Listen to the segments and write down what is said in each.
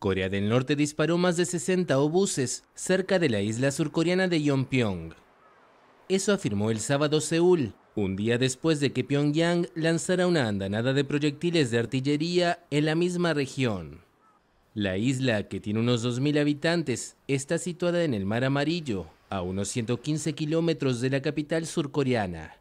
Corea del Norte disparó más de 60 obuses cerca de la isla surcoreana de Yongpyong. Eso afirmó el sábado Seúl, un día después de que Pyongyang lanzara una andanada de proyectiles de artillería en la misma región. La isla, que tiene unos 2.000 habitantes, está situada en el Mar Amarillo, a unos 115 kilómetros de la capital surcoreana.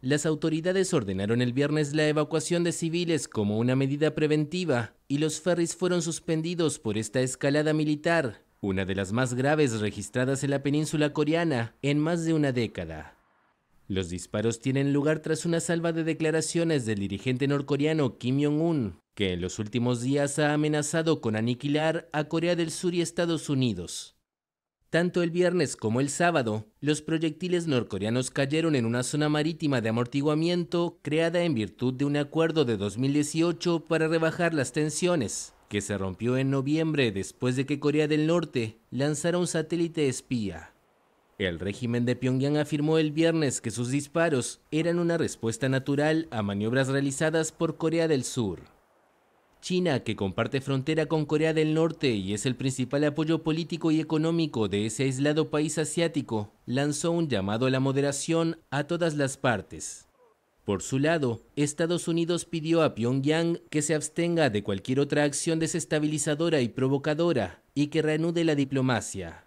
Las autoridades ordenaron el viernes la evacuación de civiles como una medida preventiva y los ferries fueron suspendidos por esta escalada militar, una de las más graves registradas en la península coreana en más de una década. Los disparos tienen lugar tras una salva de declaraciones del dirigente norcoreano Kim Jong-un, que en los últimos días ha amenazado con aniquilar a Corea del Sur y Estados Unidos. Tanto el viernes como el sábado, los proyectiles norcoreanos cayeron en una zona marítima de amortiguamiento creada en virtud de un acuerdo de 2018 para rebajar las tensiones, que se rompió en noviembre después de que Corea del Norte lanzara un satélite espía. El régimen de Pyongyang afirmó el viernes que sus disparos eran una respuesta natural a maniobras realizadas por Corea del Sur. China, que comparte frontera con Corea del Norte y es el principal apoyo político y económico de ese aislado país asiático, lanzó un llamado a la moderación a todas las partes. Por su lado, Estados Unidos pidió a Pyongyang que se abstenga de cualquier otra acción desestabilizadora y provocadora y que reanude la diplomacia.